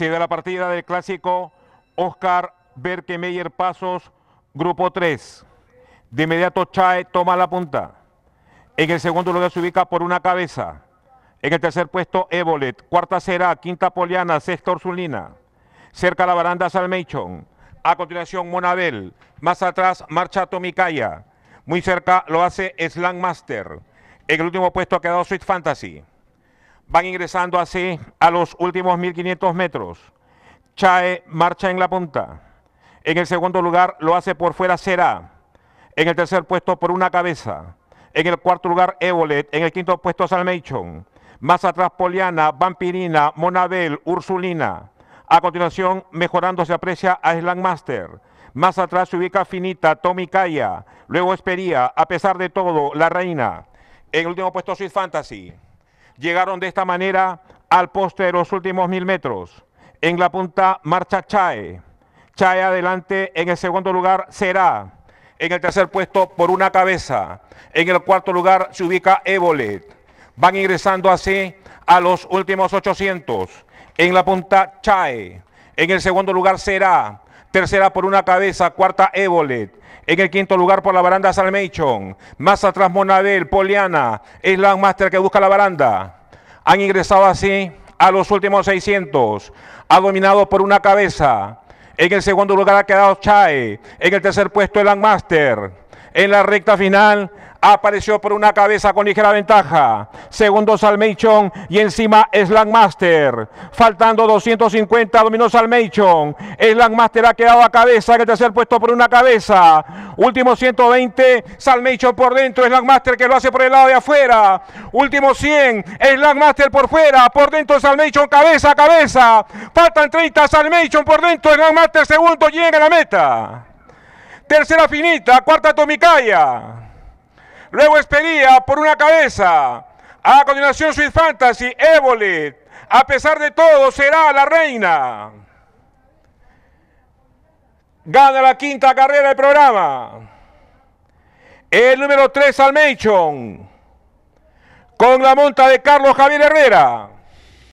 se da la partida del clásico Oscar Berkemeyer Pasos, grupo 3. De inmediato Chae toma la punta. En el segundo lugar se ubica por una cabeza. En el tercer puesto Ebolet, cuarta será, quinta Poliana, sexto orsulina Cerca la baranda Salmeichon. A continuación Monabel, más atrás marcha Tomicaya. Muy cerca lo hace Slangmaster. En el último puesto ha quedado Sweet Fantasy. Van ingresando así a los últimos 1.500 metros. Chae marcha en la punta. En el segundo lugar lo hace por fuera Será. En el tercer puesto por una cabeza. En el cuarto lugar Evolet. En el quinto puesto Salmeichon. Más atrás Poliana, Vampirina, Monabel, Ursulina. A continuación, mejorando se aprecia a Island Master. Más atrás se ubica Finita, Tommy Kaya. Luego Espería, a pesar de todo, La Reina. En el último puesto Sweet Fantasy llegaron de esta manera al poste de los últimos mil metros. En la punta marcha Chae. Chae adelante en el segundo lugar será. En el tercer puesto por una cabeza. En el cuarto lugar se ubica Ebolet. Van ingresando así a los últimos 800. En la punta Chae. En el segundo lugar será. Tercera por una cabeza. Cuarta Ebolet. En el quinto lugar por la baranda Salmation. Más atrás Monabel, Poliana, Es Master que busca la baranda. Han ingresado así a los últimos 600. Ha dominado por una cabeza. En el segundo lugar ha quedado Chae. En el tercer puesto el Landmaster. En la recta final apareció por una cabeza con ligera ventaja. Segundo Salmeichon y encima Slangmaster. Faltando 250, dominó Salmation. Slangmaster ha quedado a cabeza que el tercer puesto por una cabeza. Último 120, Salmeichon por dentro. Slangmaster que lo hace por el lado de afuera. Último 100, Slangmaster por fuera. Por dentro Salmation, cabeza a cabeza. Faltan 30, Salmeichon por dentro. Slangmaster segundo llega a la meta. Tercera finita, cuarta Tomicaya. Luego Espería por una cabeza. A continuación Sweet Fantasy, Ébolet. A pesar de todo, será la reina. Gana la quinta carrera del programa. El número 3, Almeichon. Con la monta de Carlos Javier Herrera.